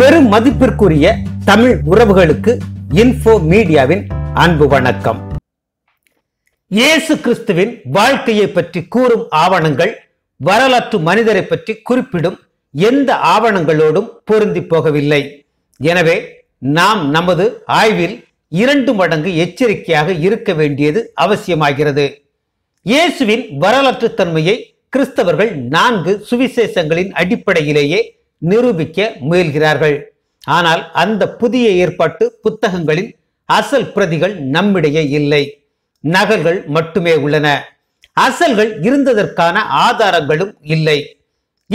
பெரும் மதிப்பிற்குரிய தமிழ் உறவுகளுக்கு இன்ஃபோ மீடியாவின் அன்பு வணக்கம் இயேசு கிறிஸ்துவின் வாழ்க்கையை பற்றி கூறும் ஆவணங்கள் வரலாற்று மனிதரை பற்றி குறிப்பிடும் எந்த ஆவணங்களோடும் பொருந்தி போகவில்லை எனவே நாம் நமது ஆய்வில் இரண்டு மடங்கு எச்சரிக்கையாக இருக்க வேண்டியது அவசியமாகிறது இயேசுவின் வரலாற்று தன்மையை கிறிஸ்தவர்கள் நான்கு சுவிசேஷங்களின் அடிப்படையிலேயே நிரூபிக்க முயல்கிறார்கள் ஆனால் அந்த புதிய ஏற்பாட்டு புத்தகங்களில் அசல் பிரதிகள் நம்மிடையே இல்லை நகல்கள் மட்டுமே உள்ளன அசல்கள் இருந்ததற்கான ஆதாரங்களும் இல்லை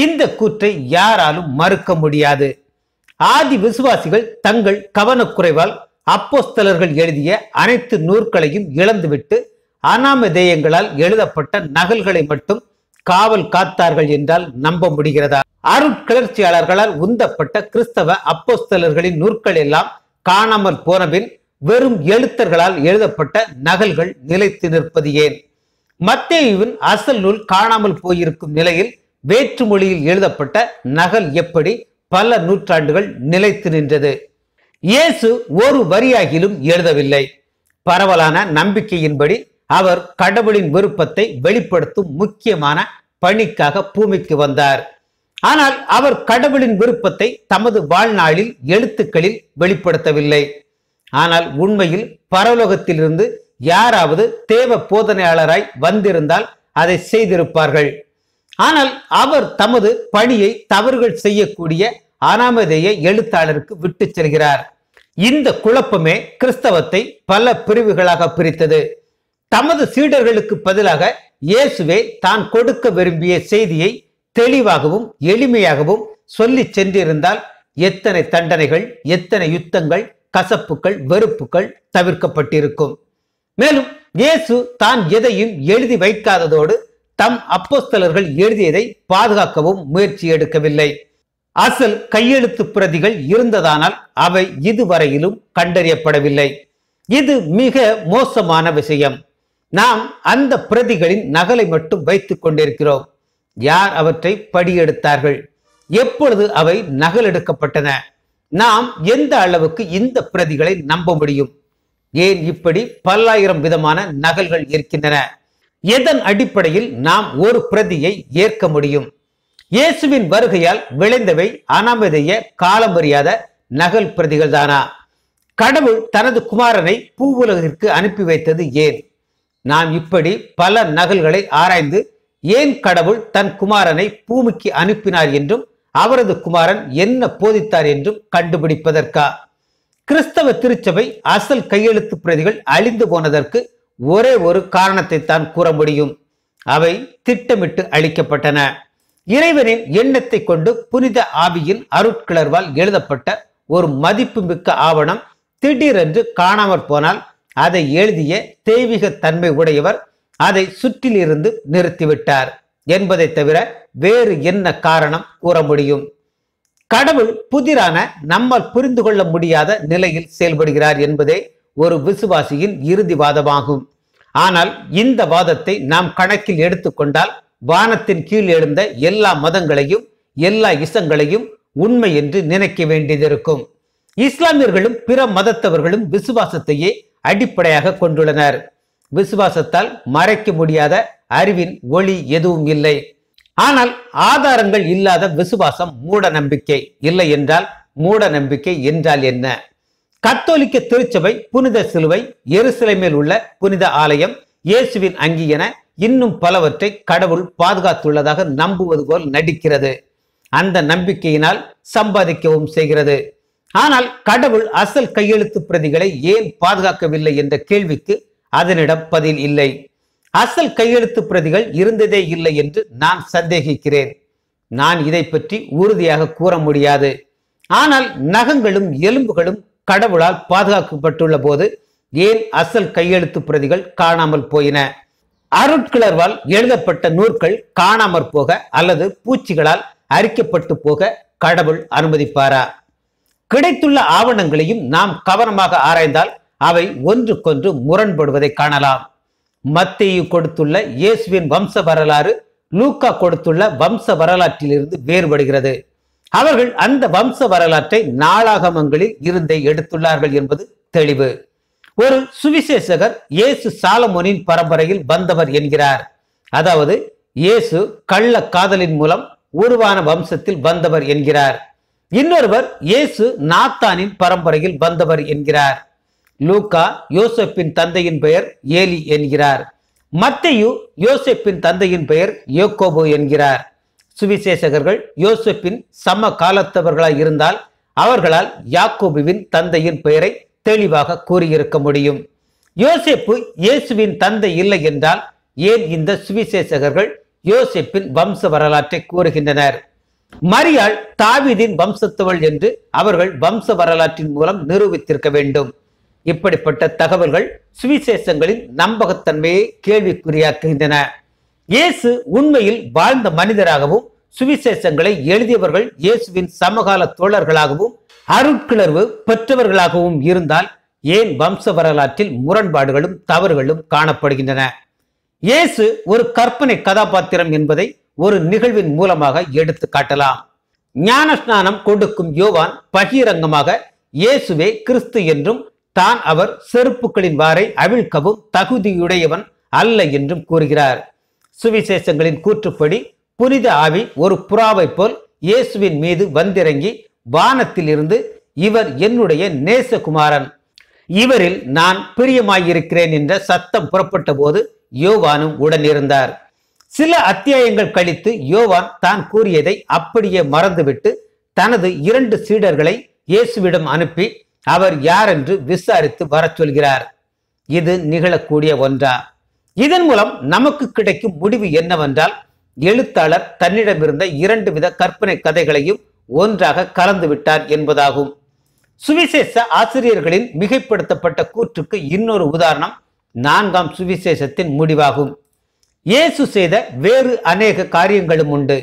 இந்த கூற்றை யாராலும் மறுக்க முடியாது ஆதி விசுவாசிகள் தங்கள் கவனக்குறைவால் அப்போஸ்தலர்கள் எழுதிய அனைத்து நூற்களையும் இழந்துவிட்டு அனாமதேயங்களால் எழுதப்பட்ட நகல்களை மட்டும் காவல் காத்தார்கள் என்றால் நம்ப முடிகிறதா அருட்கிளர்ச்சியாளர்களால் உந்தப்பட்ட கிறிஸ்தவ அப்போஸ்தலர்களின் நூற்கள் எல்லாம் காணாமல் போனபின் வெறும் எழுத்தர்களால் எழுதப்பட்ட நகல்கள் நிலைத்து நிற்பது ஏன் மத்தேயுவின் அசல் நூல் காணாமல் போயிருக்கும் நிலையில் வேற்று மொழியில் எழுதப்பட்ட நகல் எப்படி பல நூற்றாண்டுகள் நிலைத்து நின்றது இயேசு ஒரு வரியாகிலும் எழுதவில்லை பரவலான நம்பிக்கையின்படி அவர் கடவுளின் விருப்பத்தை வெளிப்படுத்தும் முக்கியமான பணிக்காக பூமிக்கு வந்தார் ஆனால் அவர் கடவுளின் விருப்பத்தை தமது வாழ்நாளில் எழுத்துக்களில் வெளிப்படுத்தவில்லை ஆனால் உண்மையில் பரலோகத்திலிருந்து யாராவது தேவ போதனையாளராய் வந்திருந்தால் அதை செய்திருப்பார்கள் ஆனால் அவர் தமது பணியை தவறுகள் செய்யக்கூடிய அனாமதேய எழுத்தாளருக்கு விட்டு செல்கிறார் இந்த குழப்பமே கிறிஸ்தவத்தை பல பிரிவுகளாக பிரித்தது தமது சீடர்களுக்கு பதிலாக இயேசுவே தான் கொடுக்க விரும்பிய செய்தியை தெளிவாகவும் எளிமையாகவும் சொல்லி சென்றிருந்தால் எத்தனை தண்டனைகள் எத்தனை யுத்தங்கள் கசப்புகள் வெறுப்புகள் தவிர்க்கப்பட்டிருக்கும் மேலும் இயேசு தான் எதையும் எழுதி வைக்காததோடு தம் அப்போஸ்தலர்கள் எழுதியதை பாதுகாக்கவும் முயற்சி எடுக்கவில்லை அசல் கையெழுத்து பிரதிகள் இருந்ததானால் அவை இதுவரையிலும் கண்டறியப்படவில்லை இது மிக மோசமான விஷயம் நாம் அந்த பிரதிகளின் நகலை மட்டும் வைத்து கொண்டிருக்கிறோம் யார் அவற்றை படியெடுத்தார்கள் எப்பொழுது அவை நகலெடுக்கப்பட்டன நாம் எந்த அளவுக்கு இந்த பிரதிகளை நம்ப முடியும் ஏன் இப்படி பல்லாயிரம் விதமான நகல்கள் இருக்கின்றன எதன் அடிப்படையில் நாம் ஒரு பிரதியை ஏற்க முடியும் இயேசுவின் வருகையால் விளைந்தவை அனாமதைய காலம் அறியாத நகல் பிரதிகள் தானா கடவுள் தனது குமாரனை உலகிற்கு அனுப்பி வைத்தது ஏன் நாம் இப்படி பல நகல்களை ஆராய்ந்து ஏன் கடவுள் தன் குமாரனை பூமிக்கு அனுப்பினார் என்றும் அவரது குமாரன் என்ன போதித்தார் என்றும் கண்டுபிடிப்பதற்கா கிறிஸ்தவ திருச்சபை அசல் கையெழுத்து பிரதிகள் அழிந்து போனதற்கு ஒரே ஒரு காரணத்தை தான் கூற முடியும் அவை திட்டமிட்டு அளிக்கப்பட்டன இறைவனின் எண்ணத்தை கொண்டு புனித ஆவியின் அருட்கிளர்வால் எழுதப்பட்ட ஒரு மதிப்புமிக்க ஆவணம் திடீரென்று காணாமற் போனால் அதை எழுதிய தெய்வீக தன்மை உடையவர் அதை சுற்றிலிருந்து நிறுத்திவிட்டார் என்பதை தவிர வேறு என்ன காரணம் கூற முடியும் கடவுள் புதிரான நம்மால் புரிந்து கொள்ள முடியாத நிலையில் செயல்படுகிறார் என்பதே ஒரு விசுவாசியின் இறுதி வாதமாகும் ஆனால் இந்த வாதத்தை நாம் கணக்கில் எடுத்துக்கொண்டால் வானத்தின் கீழ் எழுந்த எல்லா மதங்களையும் எல்லா இசங்களையும் உண்மை என்று நினைக்க வேண்டியதிருக்கும் இஸ்லாமியர்களும் பிற மதத்தவர்களும் விசுவாசத்தையே அடிப்படையாக கொண்டுள்ளனர் விசுவாசத்தால் மறைக்க முடியாத அறிவின் ஒளி எதுவும் இல்லை ஆனால் ஆதாரங்கள் இல்லாத விசுவாசம் மூட நம்பிக்கை இல்லை என்றால் மூட நம்பிக்கை என்றால் என்ன கத்தோலிக்க திருச்சபை புனித சிலுவை எருசலேமில் உள்ள புனித ஆலயம் இயேசுவின் அங்கி என இன்னும் பலவற்றை கடவுள் பாதுகாத்துள்ளதாக நம்புவது போல் நடிக்கிறது அந்த நம்பிக்கையினால் சம்பாதிக்கவும் செய்கிறது ஆனால் கடவுள் அசல் கையெழுத்து பிரதிகளை ஏன் பாதுகாக்கவில்லை என்ற கேள்விக்கு அதனிடம் பதில் இல்லை அசல் கையெழுத்து பிரதிகள் இருந்ததே இல்லை என்று நான் சந்தேகிக்கிறேன் நான் இதை பற்றி உறுதியாக கூற முடியாது ஆனால் நகங்களும் எலும்புகளும் கடவுளால் பாதுகாக்கப்பட்டுள்ள போது ஏன் அசல் கையெழுத்து பிரதிகள் காணாமல் போயின அருட்கிளர்வால் எழுதப்பட்ட நூற்கள் காணாமற் போக அல்லது பூச்சிகளால் அரிக்கப்பட்டு போக கடவுள் அனுமதிப்பாரா கிடைத்துள்ள ஆவணங்களையும் நாம் கவனமாக ஆராய்ந்தால் அவை ஒன்றுக்கொன்று முரண்படுவதை காணலாம் மத்தியு கொடுத்துள்ள இயேசுவின் வம்ச வரலாறு லூக்கா கொடுத்துள்ள வம்ச வரலாற்றிலிருந்து வேறுபடுகிறது அவர்கள் அந்த வம்ச வரலாற்றை நாளாகமங்களில் இருந்தே எடுத்துள்ளார்கள் என்பது தெளிவு ஒரு சுவிசேஷகர் இயேசு சாலமோனின் பரம்பரையில் வந்தவர் என்கிறார் அதாவது இயேசு கள்ள காதலின் மூலம் உருவான வம்சத்தில் வந்தவர் என்கிறார் இன்னொருவர் இயேசு நாத்தானின் பரம்பரையில் வந்தவர் என்கிறார் லூக்கா யோசப்பின் தந்தையின் பெயர் ஏலி என்கிறார் மத்தையு யோசப்பின் தந்தையின் பெயர் யோகோபு என்கிறார் சுவிசேஷகர்கள் யோசப்பின் சம காலத்தவர்களாய் இருந்தால் அவர்களால் யாக்கோபுவின் தந்தையின் பெயரை தெளிவாக கூறியிருக்க முடியும் யோசிப்பு இயேசுவின் தந்தை இல்லை என்றால் ஏன் இந்த சுவிசேஷகர்கள் யோசிப்பின் வம்ச வரலாற்றை கூறுகின்றனர் மரியாள் தாவிதின் வம்சத்துவள் என்று அவர்கள் வம்ச வரலாற்றின் மூலம் நிரூபித்திருக்க வேண்டும் இப்படிப்பட்ட தகவல்கள் சுவிசேஷங்களின் நம்பகத்தன்மையை கேள்விக்குறியாக்குகின்றன இயேசு உண்மையில் வாழ்ந்த மனிதராகவும் சுவிசேஷங்களை எழுதியவர்கள் இயேசுவின் சமகால தோழர்களாகவும் அருட்கிளர்வு பெற்றவர்களாகவும் இருந்தால் ஏன் வம்ச வரலாற்றில் முரண்பாடுகளும் தவறுகளும் காணப்படுகின்றன இயேசு ஒரு கற்பனை கதாபாத்திரம் என்பதை ஒரு நிகழ்வின் மூலமாக எடுத்து காட்டலாம் ஞான ஸ்நானம் கொடுக்கும் யோவான் பகிரங்கமாக இயேசுவே கிறிஸ்து என்றும் தான் அவர் செருப்புகளின் வாரை அவிழ்க்கவும் தகுதியுடையவன் அல்ல என்றும் கூறுகிறார் சுவிசேஷங்களின் கூற்றுப்படி புனித ஆவி ஒரு புறாவை போல் இயேசுவின் மீது வந்திறங்கி வானத்திலிருந்து இவர் என்னுடைய நேசகுமாரன் இவரில் நான் பிரியமாயிருக்கிறேன் என்ற சத்தம் புறப்பட்ட போது யோவானும் உடனிருந்தார் சில அத்தியாயங்கள் கழித்து யோவான் தான் கூறியதை அப்படியே மறந்துவிட்டு தனது இரண்டு சீடர்களை இயேசுவிடம் அனுப்பி அவர் யார் என்று விசாரித்து வர சொல்கிறார் இது நிகழக்கூடிய ஒன்றா இதன் மூலம் நமக்கு கிடைக்கும் முடிவு என்னவென்றால் எழுத்தாளர் தன்னிடமிருந்த இரண்டு வித கற்பனை கதைகளையும் ஒன்றாக கலந்து விட்டார் என்பதாகும் சுவிசேஷ ஆசிரியர்களின் மிகைப்படுத்தப்பட்ட கூற்றுக்கு இன்னொரு உதாரணம் நான்காம் சுவிசேஷத்தின் முடிவாகும் இயேசு செய்த வேறு அநேக காரியங்களும் உண்டு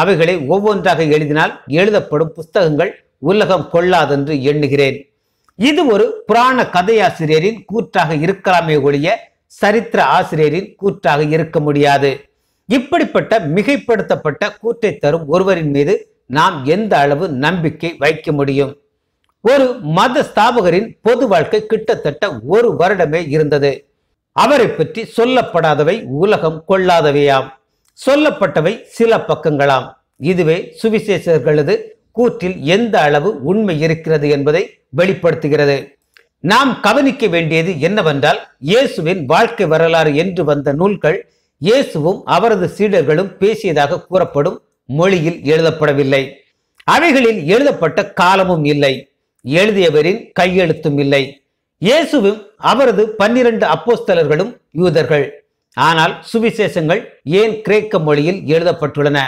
அவைகளை ஒவ்வொன்றாக எழுதினால் எழுதப்படும் புஸ்தகங்கள் உலகம் கொள்ளாதென்று எண்ணுகிறேன் இது ஒரு புராண கதையாசிரியரின் கூற்றாக இருக்கலாமே ஒழிய சரித்திர ஆசிரியரின் கூற்றாக இருக்க முடியாது இப்படிப்பட்ட மிகைப்படுத்தப்பட்ட கூற்றை தரும் ஒருவரின் மீது நாம் எந்த அளவு நம்பிக்கை வைக்க முடியும் ஒரு மத ஸ்தாபகரின் பொது வாழ்க்கை கிட்டத்தட்ட ஒரு வருடமே இருந்தது அவரை பற்றி சொல்லப்படாதவை உலகம் கொள்ளாதவையாம் சொல்லப்பட்டவை சில பக்கங்களாம் இதுவே சுவிசேஷர்களது கூற்றில் எந்த அளவு உண்மை இருக்கிறது என்பதை வெளிப்படுத்துகிறது நாம் கவனிக்க வேண்டியது என்னவென்றால் இயேசுவின் வாழ்க்கை வரலாறு என்று வந்த நூல்கள் இயேசுவும் அவரது சீடர்களும் பேசியதாக கூறப்படும் மொழியில் எழுதப்படவில்லை அவைகளில் எழுதப்பட்ட காலமும் இல்லை எழுதியவரின் கையெழுத்தும் இல்லை இயேசுவும் அவரது பன்னிரண்டு அப்போஸ்தலர்களும் யூதர்கள் ஆனால் சுவிசேஷங்கள் ஏன் கிரேக்க மொழியில் எழுதப்பட்டுள்ளன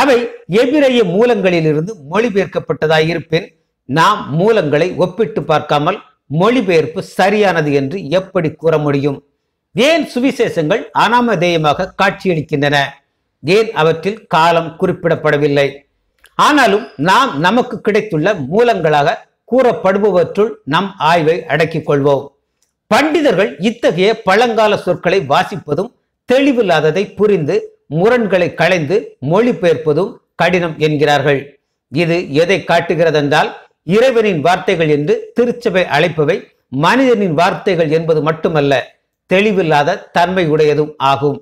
அவை எபிரேய மூலங்களிலிருந்து மொழிபெயர்க்கப்பட்டதாயிருப்பின் நாம் மூலங்களை ஒப்பிட்டு பார்க்காமல் மொழிபெயர்ப்பு சரியானது என்று எப்படி கூற முடியும் ஏன் சுவிசேஷங்கள் அனாமதேயமாக காட்சியளிக்கின்றன ஏன் அவற்றில் காலம் குறிப்பிடப்படவில்லை ஆனாலும் நாம் நமக்கு கிடைத்துள்ள மூலங்களாக கூறப்படுபவற்றுள் நம் ஆய்வை அடக்கிக் கொள்வோம் பண்டிதர்கள் இத்தகைய பழங்கால சொற்களை வாசிப்பதும் தெளிவில்லாததை புரிந்து முரண்களை களைந்து மொழிபெயர்ப்பதும் கடினம் என்கிறார்கள் இது எதை காட்டுகிறதென்றால் இறைவனின் வார்த்தைகள் என்று திருச்சபை அழைப்பவை மனிதனின் வார்த்தைகள் என்பது மட்டுமல்ல தெளிவில்லாத தன்மையுடையதும் ஆகும்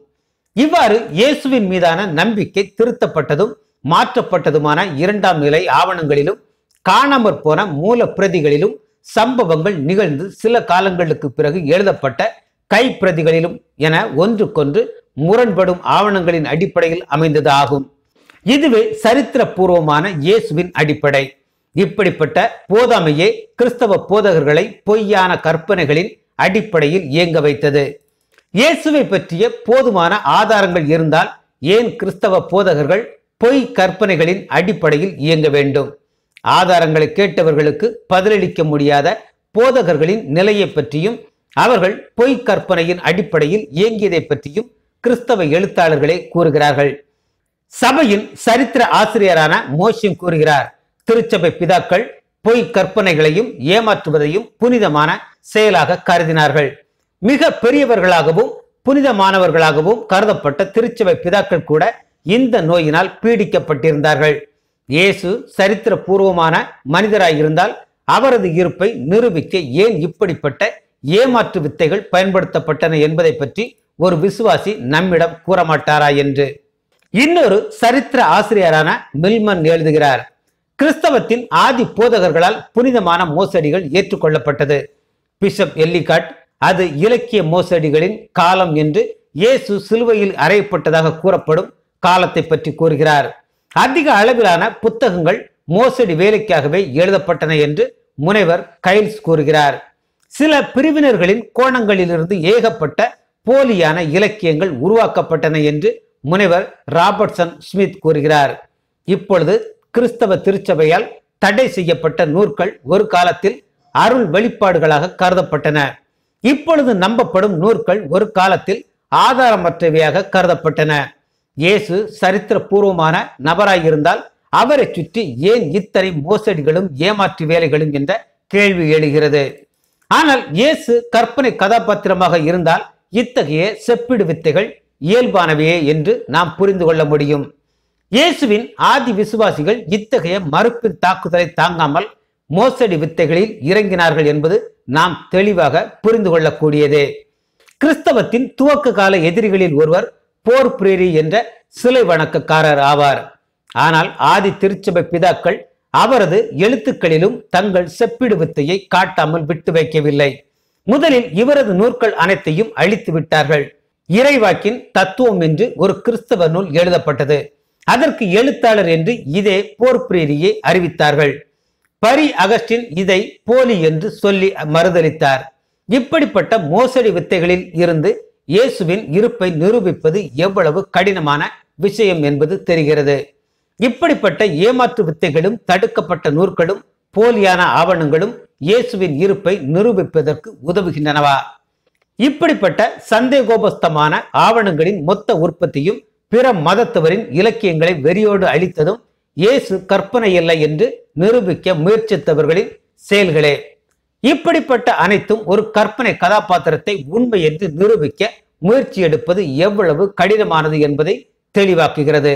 இவ்வாறு இயேசுவின் மீதான நம்பிக்கை திருத்தப்பட்டதும் மாற்றப்பட்டதுமான இரண்டாம் நிலை ஆவணங்களிலும் காணாமற் போன மூலப்பிரதிகளிலும் சம்பவங்கள் நிகழ்ந்து சில காலங்களுக்கு பிறகு எழுதப்பட்ட கைப்பிரதிகளிலும் என ஒன்றுக்கொன்று முரண்படும் ஆவணங்களின் அடிப்படையில் அமைந்தது ஆகும் இதுவே சரித்திரபூர்வமான இயேசுவின் அடிப்படை இப்படிப்பட்ட போதாமையே கிறிஸ்தவ போதகர்களை பொய்யான கற்பனைகளின் அடிப்படையில் இயங்க வைத்தது இயேசுவை பற்றிய போதுமான ஆதாரங்கள் இருந்தால் ஏன் கிறிஸ்தவ போதகர்கள் பொய் கற்பனைகளின் அடிப்படையில் இயங்க வேண்டும் ஆதாரங்களை கேட்டவர்களுக்கு பதிலளிக்க முடியாத போதகர்களின் நிலையை பற்றியும் அவர்கள் பொய்க் கற்பனையின் அடிப்படையில் இயங்கியதை பற்றியும் கிறிஸ்தவ எழுத்தாளர்களே கூறுகிறார்கள் சபையின் சரித்திர ஆசிரியரான மோஷிம் கூறுகிறார் திருச்சபை பிதாக்கள் பொய் கற்பனைகளையும் ஏமாற்றுவதையும் புனிதமான செயலாக கருதினார்கள் மிக பெரியவர்களாகவும் புனிதமானவர்களாகவும் கருதப்பட்ட திருச்சபை பிதாக்கள் கூட இந்த நோயினால் பீடிக்கப்பட்டிருந்தார்கள் இயேசு சரித்திர பூர்வமான மனிதராயிருந்தால் இருந்தால் அவரது இருப்பை நிரூபிக்க ஏன் இப்படிப்பட்ட ஏமாற்று வித்தைகள் பயன்படுத்தப்பட்டன என்பதை பற்றி ஒரு விசுவாசி நம்மிடம் கூற மாட்டாரா என்று இன்னொரு சரித்திர ஆசிரியரான மில்மன் எழுதுகிறார் கிறிஸ்தவத்தின் ஆதி போதகர்களால் புனிதமான மோசடிகள் ஏற்றுக்கொள்ளப்பட்டது பிஷப் எல்லிகாட் அது இலக்கிய மோசடிகளின் காலம் என்று இயேசு சிலுவையில் அறையப்பட்டதாக கூறப்படும் காலத்தை பற்றி கூறுகிறார் அதிக அளவிலான புத்தகங்கள் மோசடி வேலைக்காகவே எழுதப்பட்டன என்று முனைவர் கைல்ஸ் கூறுகிறார் சில பிரிவினர்களின் கோணங்களிலிருந்து ஏகப்பட்ட போலியான இலக்கியங்கள் உருவாக்கப்பட்டன என்று முனைவர் ராபர்ட்சன் ஸ்மித் கூறுகிறார் இப்பொழுது கிறிஸ்தவ திருச்சபையால் தடை செய்யப்பட்ட நூற்கள் ஒரு காலத்தில் அருள் வெளிப்பாடுகளாக கருதப்பட்டன இப்பொழுது நம்பப்படும் நூற்கள் ஒரு காலத்தில் ஆதாரமற்றவையாக கருதப்பட்டன இயேசு சரித்திர பூர்வமான நபராக இருந்தால் அவரை சுற்றி ஏன் இத்தனை மோசடிகளும் ஏமாற்று வேலைகளும் என்ற கேள்வி எழுகிறது ஆனால் இயேசு கற்பனை கதாபாத்திரமாக இருந்தால் இத்தகைய செப்பிடு வித்தைகள் இயல்பானவையே என்று நாம் புரிந்து கொள்ள முடியும் இயேசுவின் ஆதி விசுவாசிகள் இத்தகைய மறுப்பின் தாக்குதலை தாங்காமல் மோசடி வித்தைகளில் இறங்கினார்கள் என்பது நாம் தெளிவாக புரிந்து கொள்ளக்கூடியதே கிறிஸ்தவத்தின் துவக்க கால எதிரிகளில் ஒருவர் போர் பிரேரி என்ற சிலை வணக்கக்காரர் ஆவார் ஆனால் ஆதி திருச்சபை பிதாக்கள் அவரது எழுத்துக்களிலும் தங்கள் செப்பிடு வித்தையை காட்டாமல் விட்டு வைக்கவில்லை முதலில் இவரது நூற்கள் அனைத்தையும் அழித்து விட்டார்கள் இறைவாக்கின் தத்துவம் என்று ஒரு கிறிஸ்தவ நூல் எழுதப்பட்டது அதற்கு எழுத்தாளர் என்று இதே போர் பிரேரியை அறிவித்தார்கள் பரி அகஸ்டின் இதை போலி என்று சொல்லி மறுதளித்தார் இப்படிப்பட்ட மோசடி வித்தைகளில் இருந்து இயேசுவின் இருப்பை நிரூபிப்பது எவ்வளவு கடினமான விஷயம் என்பது தெரிகிறது இப்படிப்பட்ட ஏமாற்று வித்தைகளும் தடுக்கப்பட்ட நூற்களும் போலியான ஆவணங்களும் இயேசுவின் இருப்பை நிரூபிப்பதற்கு உதவுகின்றனவா இப்படிப்பட்ட சந்தேகோபஸ்தமான ஆவணங்களின் மொத்த உற்பத்தியும் பிற மதத்தவரின் இலக்கியங்களை வெறியோடு அழித்ததும் இயேசு கற்பனை இல்லை என்று நிரூபிக்க முயற்சித்தவர்களின் செயல்களே இப்படிப்பட்ட அனைத்தும் ஒரு கற்பனை கதாபாத்திரத்தை உண்மை என்று நிரூபிக்க முயற்சி எடுப்பது எவ்வளவு கடினமானது என்பதை தெளிவாக்குகிறது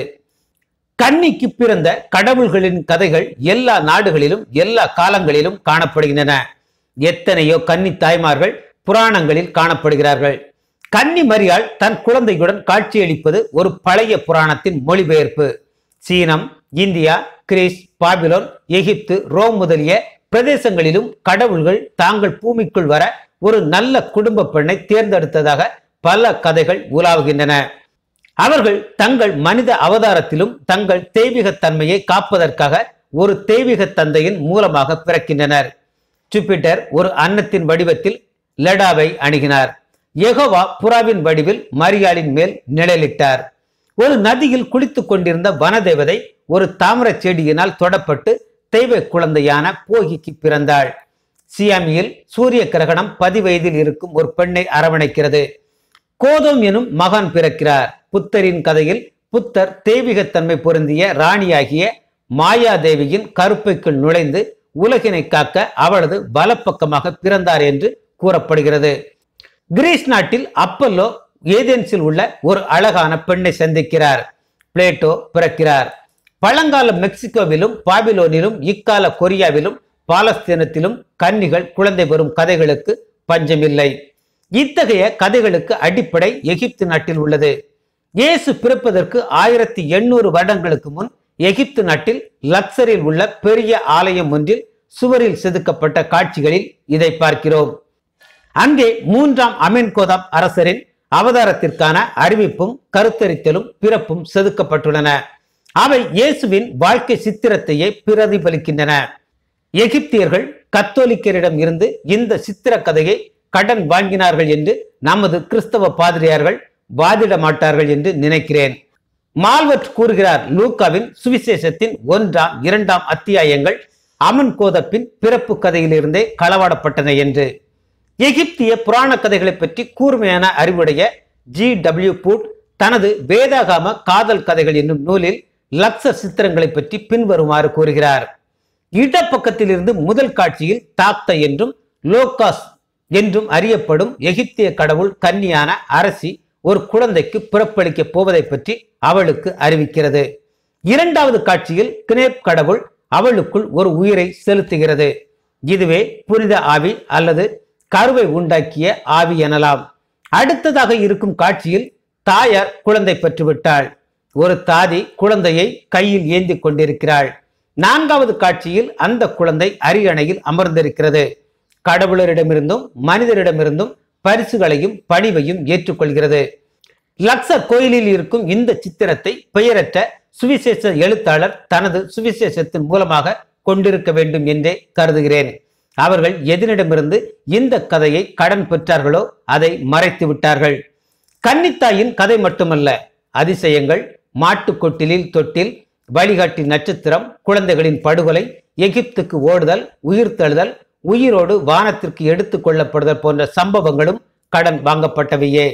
கன்னிக்கு பிறந்த கடவுள்களின் கதைகள் எல்லா நாடுகளிலும் எல்லா காலங்களிலும் காணப்படுகின்றன எத்தனையோ கன்னி தாய்மார்கள் புராணங்களில் காணப்படுகிறார்கள் கன்னி மரியாள் தன் குழந்தையுடன் காட்சியளிப்பது ஒரு பழைய புராணத்தின் மொழிபெயர்ப்பு சீனம் India Greece Babylon Egypt Rome முதலிய பிரதேசங்களிலும் கடவுள்கள் தாங்கள் பூமிக்குள் வர ஒரு நல்ல குடும்ப பெண்ணை தேர்ந்தெடுத்ததாக பல கதைகள் உலாவுகின்றன அவர்கள் தங்கள் மனித அவதாரத்திலும் தங்கள் தெய்வீக தன்மையை காப்பதற்காக ஒரு தெய்வீக தந்தையின் மூலமாக பிறக்கின்றனர் ஜூபிட்டர் ஒரு அன்னத்தின் வடிவத்தில் லெடாவை அணுகினார் எகோவா புறாவின் வடிவில் மரியாளின் மேல் நிழலிட்டார் ஒரு நதியில் குளித்துக் கொண்டிருந்த வனதேவதை ஒரு தாமரை செடியினால் தொடப்பட்டு தெய்வ குழந்தையான போகிக்கு பிறந்தாள் சியாமியில் சூரிய கிரகணம் பதிவயதில் இருக்கும் ஒரு பெண்ணை அரவணைக்கிறது கோதம் எனும் மகான் பிறக்கிறார் புத்தரின் கதையில் புத்தர் தெய்வீகத்தன்மை பொருந்திய ராணியாகிய மாயாதேவியின் கருப்பைக்குள் நுழைந்து உலகினை காக்க அவளது பலப்பக்கமாக பிறந்தார் என்று கூறப்படுகிறது கிரீஸ் நாட்டில் அப்பல்லோ ஏதென்ஸில் உள்ள ஒரு அழகான பெண்ணை சந்திக்கிறார் பிளேட்டோ பிறக்கிறார் பழங்கால மெக்சிகோவிலும் பாபிலோனிலும் இக்கால கொரியாவிலும் பாலஸ்தீனத்திலும் கன்னிகள் குழந்தை பெறும் கதைகளுக்கு பஞ்சமில்லை இத்தகைய கதைகளுக்கு அடிப்படை எகிப்து நாட்டில் உள்ளது இயேசு பிறப்பதற்கு ஆயிரத்தி எண்ணூறு வருடங்களுக்கு முன் எகிப்து நாட்டில் லக்சரில் உள்ள பெரிய ஆலயம் ஒன்றில் சுவரில் செதுக்கப்பட்ட காட்சிகளில் இதை பார்க்கிறோம் அங்கே மூன்றாம் அமென்கோதாப் அரசரின் அவதாரத்திற்கான அறிவிப்பும் கருத்தரித்தலும் பிறப்பும் செதுக்கப்பட்டுள்ளன அவை இயேசுவின் வாழ்க்கை சித்திரத்தையே பிரதிபலிக்கின்றன எகிப்தியர்கள் கத்தோலிக்கரிடம் இருந்து இந்த சித்திர கதையை கடன் வாங்கினார்கள் என்று நமது கிறிஸ்தவ பாதிரியார்கள் வாதிட மாட்டார்கள் என்று நினைக்கிறேன் மால்வட் கூறுகிறார் லூக்காவின் சுவிசேஷத்தின் ஒன்றாம் இரண்டாம் அத்தியாயங்கள் அமன் கோதப்பின் பிறப்பு கதையிலிருந்தே களவாடப்பட்டன என்று எகிப்திய புராண கதைகளை பற்றி கூர்மையான அறிவுடைய ஜி டபிள்யூ பூட் தனது வேதாகாம காதல் கதைகள் என்னும் நூலில் லக்ஸ சித்திரங்களை பற்றி பின்வருமாறு கூறுகிறார் இடப்பக்கத்திலிருந்து முதல் காட்சியில் தாக்த என்றும் லோகாஸ் என்றும் அறியப்படும் எகிப்திய கடவுள் கன்னியான அரசி ஒரு குழந்தைக்கு பிறப்பளிக்கப் போவதை பற்றி அவளுக்கு அறிவிக்கிறது இரண்டாவது காட்சியில் கினேப் கடவுள் அவளுக்குள் ஒரு உயிரை செலுத்துகிறது இதுவே புனித ஆவி அல்லது கருவை உண்டாக்கிய ஆவி எனலாம் அடுத்ததாக இருக்கும் காட்சியில் தாயார் குழந்தை பெற்றுவிட்டாள் ஒரு தாதி குழந்தையை கையில் ஏந்தி கொண்டிருக்கிறாள் நான்காவது காட்சியில் அந்த குழந்தை அரியணையில் அமர்ந்திருக்கிறது கடவுளரிடமிருந்தும் மனிதரிடமிருந்தும் பரிசுகளையும் பணிவையும் ஏற்றுக்கொள்கிறது லக்ச கோயிலில் இருக்கும் இந்த சித்திரத்தை பெயரற்ற சுவிசேஷ எழுத்தாளர் தனது சுவிசேஷத்தின் மூலமாக கொண்டிருக்க வேண்டும் என்றே கருதுகிறேன் அவர்கள் எதனிடமிருந்து இந்த கதையை கடன் பெற்றார்களோ அதை மறைத்து விட்டார்கள் கன்னித்தாயின் கதை மட்டுமல்ல அதிசயங்கள் மாட்டுக்கொட்டிலில் தொட்டில் வழிகாட்டி நட்சத்திரம் குழந்தைகளின் படுகொலை எகிப்துக்கு ஓடுதல் உயிர் தழுதல் உயிரோடு வானத்திற்கு எடுத்து கொள்ளப்படுதல் போன்ற சம்பவங்களும் கடன் வாங்கப்பட்டவையே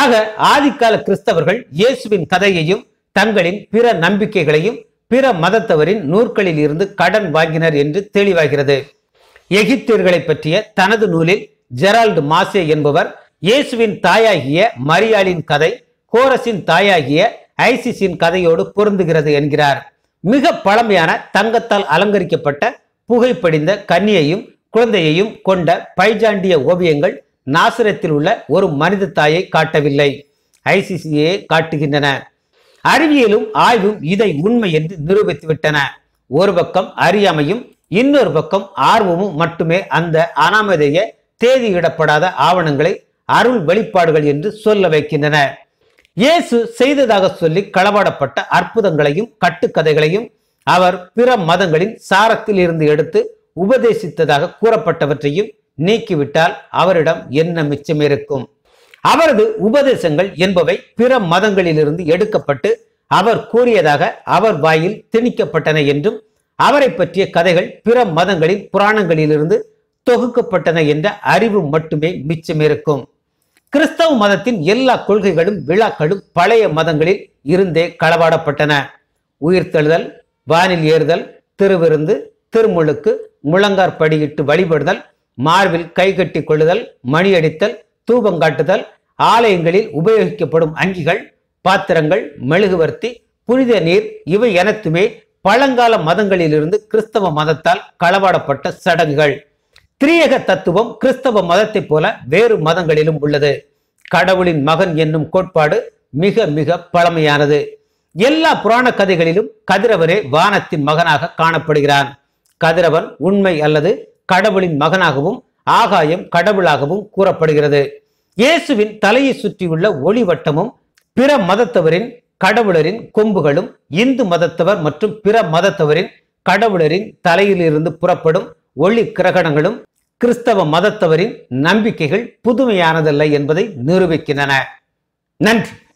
ஆக ஆதிக்கால கிறிஸ்தவர்கள் இயேசுவின் கதையையும் தங்களின் பிற நம்பிக்கைகளையும் பிற மதத்தவரின் நூற்களில் இருந்து கடன் வாங்கினர் என்று தெளிவாகிறது எகிப்தியர்களை பற்றிய தனது நூலில் ஜெரால்டு மாசே என்பவர் இயேசுவின் தாயாகிய மரியாளின் கதை கோரஸின் தாயாகிய ஐசிசின் கதையோடு பொருந்துகிறது என்கிறார் மிக பழமையான தங்கத்தால் அலங்கரிக்கப்பட்ட புகைப்படிந்த கன்னியையும் குழந்தையையும் கொண்ட பைஜாண்டிய ஓவியங்கள் நாசரத்தில் உள்ள ஒரு மனித தாயை காட்டவில்லை ஐசிசியே காட்டுகின்றன அறிவியலும் ஆய்வும் இதை உண்மை என்று நிரூபித்துவிட்டன ஒரு பக்கம் அறியாமையும் இன்னொரு பக்கம் ஆர்வமும் மட்டுமே அந்த அனாமதேய தேதியிடப்படாத ஆவணங்களை அருள் வெளிப்பாடுகள் என்று சொல்ல வைக்கின்றன இயேசு செய்ததாக சொல்லி களவாடப்பட்ட அற்புதங்களையும் கட்டுக்கதைகளையும் அவர் பிற மதங்களின் சாரத்தில் இருந்து எடுத்து உபதேசித்ததாக கூறப்பட்டவற்றையும் நீக்கிவிட்டால் அவரிடம் என்ன மிச்சம் இருக்கும் அவரது உபதேசங்கள் என்பவை பிற மதங்களிலிருந்து எடுக்கப்பட்டு அவர் கூறியதாக அவர் வாயில் திணிக்கப்பட்டன என்றும் அவரை பற்றிய கதைகள் பிற மதங்களின் புராணங்களிலிருந்து தொகுக்கப்பட்டன என்ற அறிவு மட்டுமே மிச்சம் இருக்கும் கிறிஸ்தவ மதத்தின் எல்லா கொள்கைகளும் விழாக்களும் பழைய மதங்களில் இருந்தே களவாடப்பட்டன உயிர்த்தெழுதல் வானில் ஏறுதல் திருவிருந்து திருமுழுக்கு முழங்கார் படியிட்டு வழிபடுதல் மார்பில் கை கட்டி கொள்ளுதல் மணியடித்தல் தூபங்காட்டுதல் ஆலயங்களில் உபயோகிக்கப்படும் அங்கிகள் பாத்திரங்கள் மெழுகுவர்த்தி புனித நீர் இவை அனைத்துமே பழங்கால மதங்களிலிருந்து கிறிஸ்தவ மதத்தால் களவாடப்பட்ட சடங்குகள் திரியக தத்துவம் கிறிஸ்தவ மதத்தை போல வேறு மதங்களிலும் உள்ளது கடவுளின் மகன் என்னும் கோட்பாடு மிக மிக பழமையானது எல்லா புராண கதைகளிலும் கதிரவரே வானத்தின் மகனாக காணப்படுகிறான் கதிரவன் உண்மை அல்லது கடவுளின் மகனாகவும் ஆகாயம் கடவுளாகவும் கூறப்படுகிறது இயேசுவின் தலையை சுற்றியுள்ள ஒளிவட்டமும் பிற மதத்தவரின் கடவுளரின் கொம்புகளும் இந்து மதத்தவர் மற்றும் பிற மதத்தவரின் கடவுளரின் தலையிலிருந்து புறப்படும் ஒளி கிரகணங்களும் கிறிஸ்தவ மதத்தவரின் நம்பிக்கைகள் புதுமையானதல்ல என்பதை நிரூபிக்கின்றன நன்றி